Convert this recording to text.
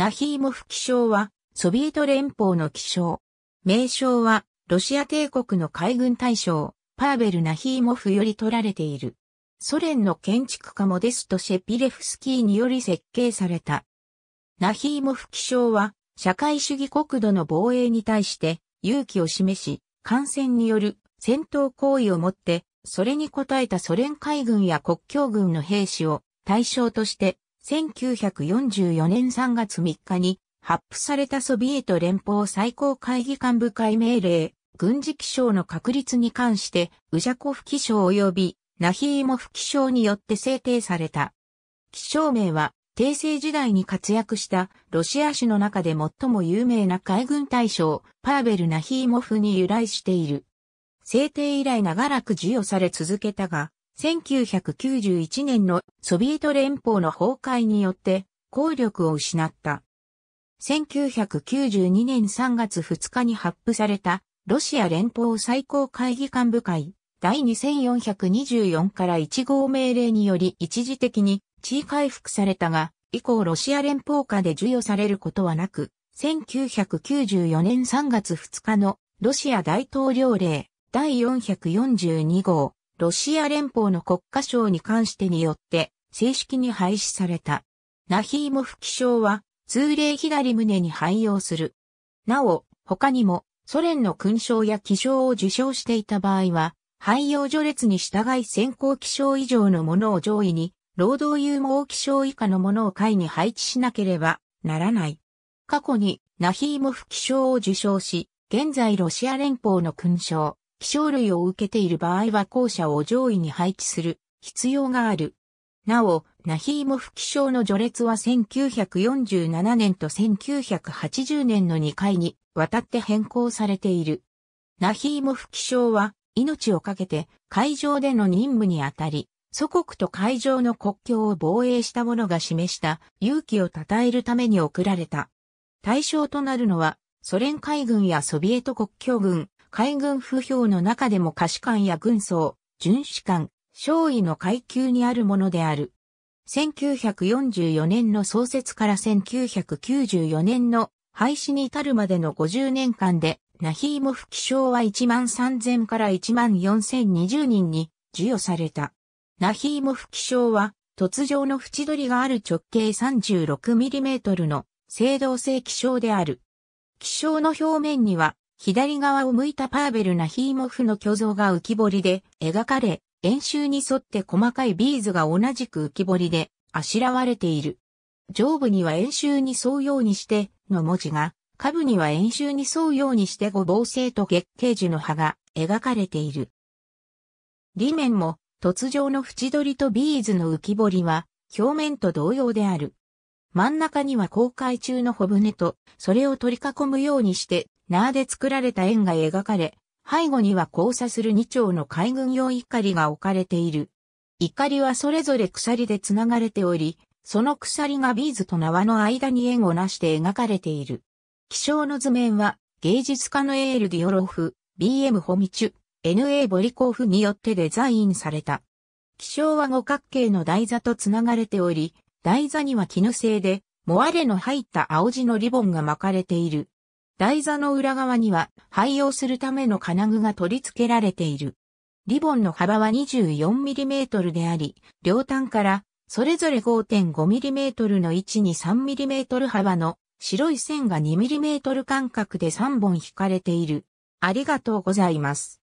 ナヒーモフ気象は、ソビエト連邦の気象。名称は、ロシア帝国の海軍大将、パーベル・ナヒーモフより取られている。ソ連の建築家モデスト・シェピレフスキーにより設計された。ナヒーモフ気象は、社会主義国土の防衛に対して、勇気を示し、感染による戦闘行為をもって、それに応えたソ連海軍や国境軍の兵士を対象として1944年3月3日に発布されたソビエト連邦最高会議幹部会命令、軍事気象の確立に関して、ウジャコフ気象及びナヒーモフ気象によって制定された。気象名は、帝政時代に活躍したロシア史の中で最も有名な海軍大将、パーベル・ナヒーモフに由来している。制定以来長らく授与され続けたが、1991年のソビエト連邦の崩壊によって効力を失った。1992年3月2日に発布されたロシア連邦最高会議幹部会第2424から1号命令により一時的に地位回復されたが、以降ロシア連邦下で授与されることはなく、1994年3月2日のロシア大統領令第442号ロシア連邦の国家賞に関してによって正式に廃止された。ナヒーモフ記象は通例左胸に廃用する。なお、他にもソ連の勲章や記章を受章していた場合は、廃用序列に従い先行記章以上のものを上位に、労働有毛記章以下のものを下位に配置しなければならない。過去にナヒーモフ記章を受章し、現在ロシア連邦の勲章、気象類を受けている場合は後者を上位に配置する必要がある。なお、ナヒーモフ気象の序列は1947年と1980年の2回に渡って変更されている。ナヒーモフ気象は命をかけて海上での任務にあたり、祖国と海上の国境を防衛した者が示した勇気を称えるために贈られた。対象となるのはソ連海軍やソビエト国境軍、海軍不評の中でも下士官や軍曹、巡視官、少尉の階級にあるものである。1944年の創設から1994年の廃止に至るまでの50年間で、ナヒーモフ気象は1万3000から1万4020人に授与された。ナヒーモフ気象は、突如の縁取りがある直径 36mm の青銅製気象である。気象の表面には左側を向いたパーベル・なヒーモフの巨像が浮き彫りで描かれ、円周に沿って細かいビーズが同じく浮き彫りであしらわれている。上部には円周に沿うようにしての文字が、下部には円周に沿うようにして五芒星と月桂樹の葉が描かれている。裏面も突上の縁取りとビーズの浮き彫りは表面と同様である。真ん中には公開中の小舟と、それを取り囲むようにして縄で作られた円が描かれ、背後には交差する2丁の海軍用りが置かれている。りはそれぞれ鎖で繋がれており、その鎖がビーズと縄の間に円をなして描かれている。気象の図面は、芸術家のエール・ディオロフ、BM ホミチュ、NA ボリコーフによってデザインされた。気象は五角形の台座と繋がれており、台座には絹製で、モアレの入った青地のリボンが巻かれている。台座の裏側には廃用するための金具が取り付けられている。リボンの幅は 24mm であり、両端からそれぞれ 5.5mm の位置に 3mm 幅の白い線が 2mm 間隔で3本引かれている。ありがとうございます。